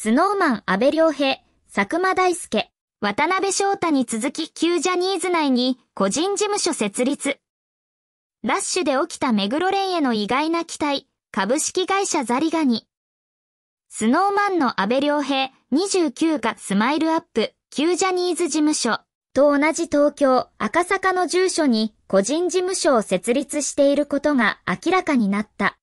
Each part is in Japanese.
スノーマン安倍良平、佐久間大介、渡辺翔太に続き旧ジャニーズ内に個人事務所設立。ラッシュで起きた目黒蓮への意外な期待、株式会社ザリガニ。スノーマンの安倍良平、29がスマイルアップ、旧ジャニーズ事務所と同じ東京、赤坂の住所に個人事務所を設立していることが明らかになった。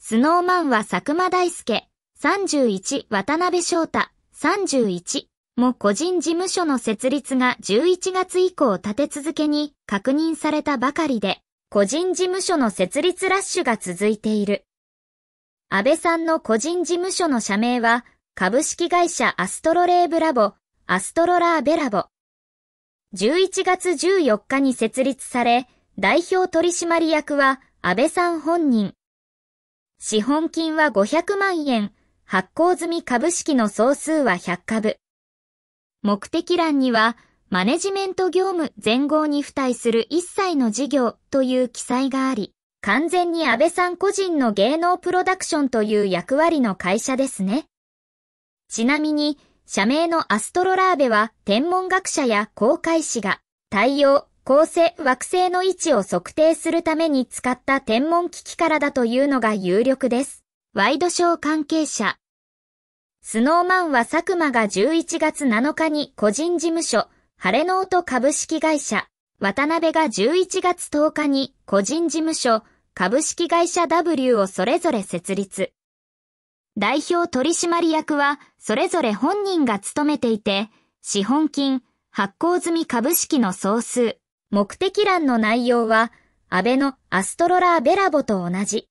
スノーマンは佐久間大介、31渡辺翔太31も個人事務所の設立が11月以降立て続けに確認されたばかりで、個人事務所の設立ラッシュが続いている。安倍さんの個人事務所の社名は、株式会社アストロレーブラボ、アストロラーベラボ。11月14日に設立され、代表取締役は安倍さん本人。資本金は500万円、発行済み株式の総数は100株。目的欄には、マネジメント業務全号に付帯する一切の事業という記載があり、完全に安倍さん個人の芸能プロダクションという役割の会社ですね。ちなみに、社名のアストロラーベは天文学者や航海士が太陽、恒星、惑星の位置を測定するために使った天文機器からだというのが有力です。ワイドショー関係者。スノーマンは佐久間が11月7日に個人事務所、晴れの音株式会社、渡辺が11月10日に個人事務所、株式会社 W をそれぞれ設立。代表取締役はそれぞれ本人が務めていて、資本金、発行済み株式の総数、目的欄の内容は、安倍のアストロラーベラボと同じ。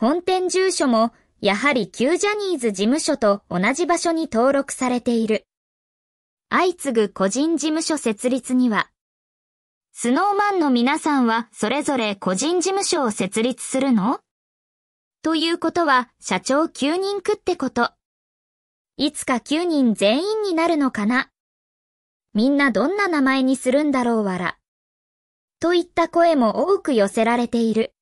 本店住所も、やはり旧ジャニーズ事務所と同じ場所に登録されている。相次ぐ個人事務所設立には、スノーマンの皆さんはそれぞれ個人事務所を設立するのということは社長9人くってこと。いつか9人全員になるのかなみんなどんな名前にするんだろうわら。といった声も多く寄せられている。